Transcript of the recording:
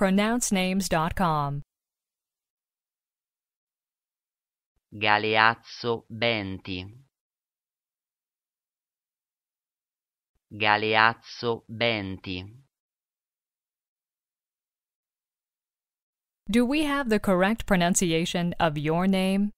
pronouncenames.com. Galeazzo Benti Galeazzo Benti Do we have the correct pronunciation of your name?